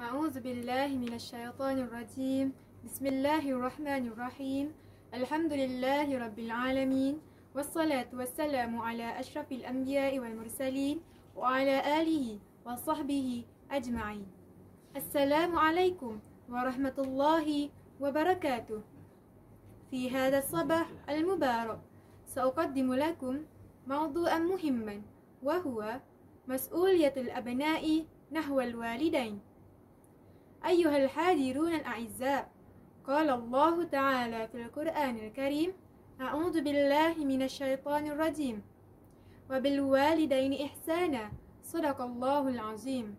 أعوذ بالله من الشيطان الرجيم بسم الله الرحمن الرحيم الحمد لله رب العالمين والصلاة والسلام على أشرف الأنبياء والمرسلين وعلى آله وصحبه أجمعين السلام عليكم ورحمة الله وبركاته في هذا الصباح المبارك سأقدم لكم موضوعا مهما وهو مسؤولية الأبناء نحو الوالدين أيها الحاضرون الأعزاء قال الله تعالى في القرآن الكريم أعوذ بالله من الشيطان الرجيم وبالوالدين إحسانا صدق الله العظيم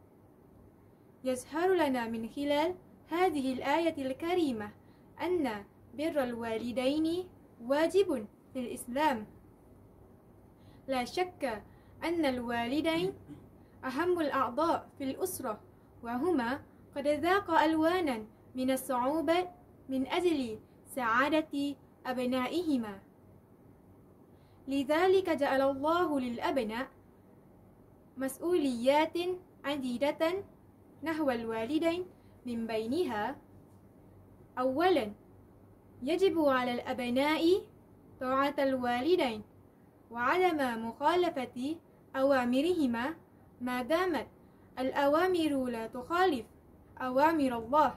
يظهر لنا من خلال هذه الآية الكريمة أن بر الوالدين واجب في الإسلام لا شك أن الوالدين أهم الأعضاء في الأسرة وهما قد ذاق ألوانا من الصعوبة من أجل سعادة أبنائهما لذلك جعل الله للأبناء مسؤوليات عديدة نحو الوالدين من بينها أولا يجب على الأبناء طاعة الوالدين وعدم مخالفة أوامرهما ما دامت الأوامر لا تخالف أوامر الله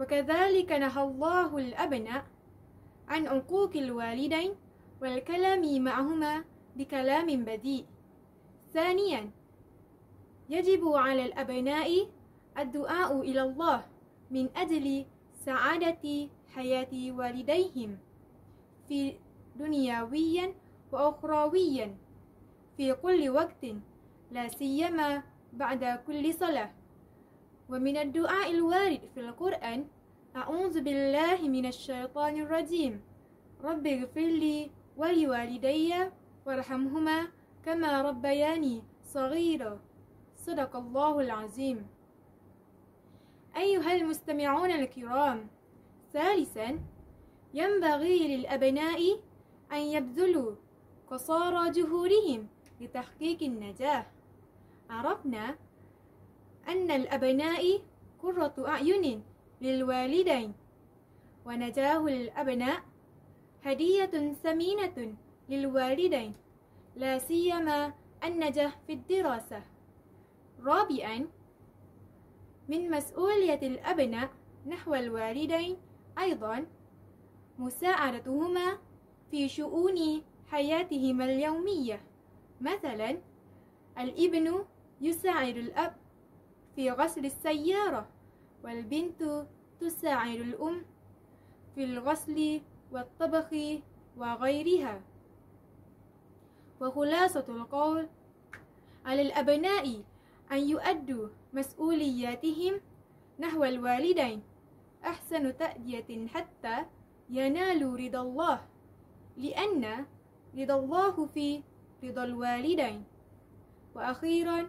وكذلك نهى الله الأبناء عن عقوق الوالدين والكلام معهما بكلام بذيء ثانيا يجب على الأبناء الدعاء إلى الله من أجل سعادة حياة والديهم في دنيويا وأخرويا في كل وقت لا سيما بعد كل صلاه ومن الدعاء الوارد في القرآن أعوذ بالله من الشيطان الرجيم رب اغفر لي ولوالدي وارحمهما كما ربياني صغيرا صدق الله العظيم أيها المستمعون الكرام ثالثا ينبغي للأبناء أن يبذلوا قصارى جهورهم لتحقيق النجاح عرفنا أن الأبناء قرة أعين للوالدين ونجاه الأبناء هدية ثمينة للوالدين لا سيما النجاح في الدراسة رابعا من مسؤولية الأبناء نحو الوالدين أيضا مساعدتهما في شؤون حياتهما اليومية مثلا الابن يساعد الأب في غسل السيارة والبنت تساعد الأم في الغسل والطبخ وغيرها وخلاصة القول على الأبناء أن يؤدوا مسؤولياتهم نحو الوالدين أحسن تأدية حتى ينالوا رضا الله لأن رضا الله في رضا الوالدين وأخيرا